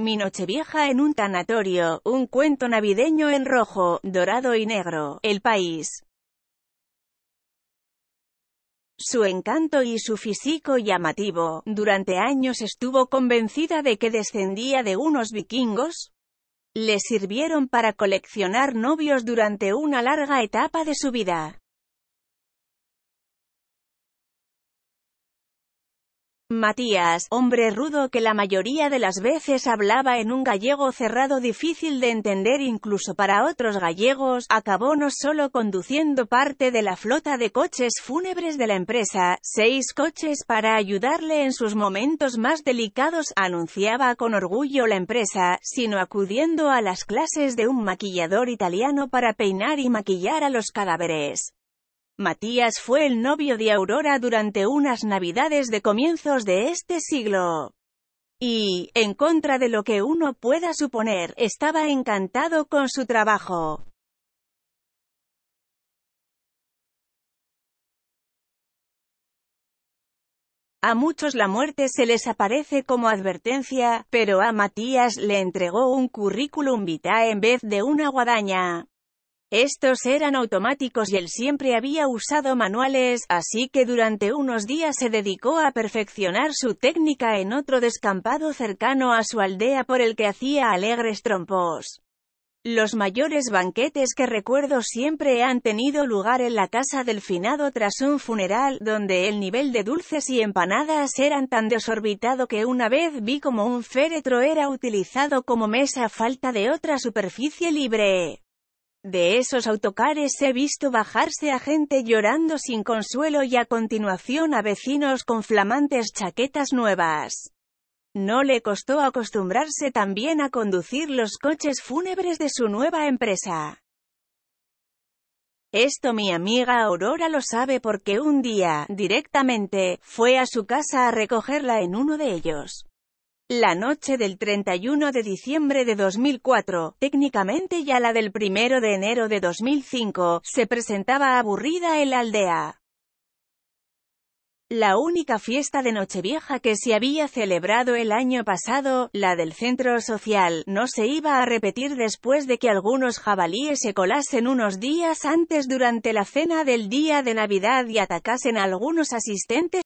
Mi noche vieja en un tanatorio, un cuento navideño en rojo, dorado y negro, El País. Su encanto y su físico llamativo, durante años estuvo convencida de que descendía de unos vikingos. Le sirvieron para coleccionar novios durante una larga etapa de su vida. Matías, hombre rudo que la mayoría de las veces hablaba en un gallego cerrado difícil de entender incluso para otros gallegos, acabó no solo conduciendo parte de la flota de coches fúnebres de la empresa, seis coches para ayudarle en sus momentos más delicados, anunciaba con orgullo la empresa, sino acudiendo a las clases de un maquillador italiano para peinar y maquillar a los cadáveres. Matías fue el novio de Aurora durante unas navidades de comienzos de este siglo. Y, en contra de lo que uno pueda suponer, estaba encantado con su trabajo. A muchos la muerte se les aparece como advertencia, pero a Matías le entregó un currículum vitae en vez de una guadaña. Estos eran automáticos y él siempre había usado manuales, así que durante unos días se dedicó a perfeccionar su técnica en otro descampado cercano a su aldea por el que hacía alegres trompos. Los mayores banquetes que recuerdo siempre han tenido lugar en la casa del finado tras un funeral, donde el nivel de dulces y empanadas eran tan desorbitado que una vez vi como un féretro era utilizado como mesa a falta de otra superficie libre. De esos autocares he visto bajarse a gente llorando sin consuelo y a continuación a vecinos con flamantes chaquetas nuevas. No le costó acostumbrarse también a conducir los coches fúnebres de su nueva empresa. Esto mi amiga Aurora lo sabe porque un día, directamente, fue a su casa a recogerla en uno de ellos. La noche del 31 de diciembre de 2004, técnicamente ya la del 1 de enero de 2005, se presentaba aburrida en la aldea. La única fiesta de Nochevieja que se había celebrado el año pasado, la del centro social, no se iba a repetir después de que algunos jabalíes se colasen unos días antes durante la cena del día de Navidad y atacasen a algunos asistentes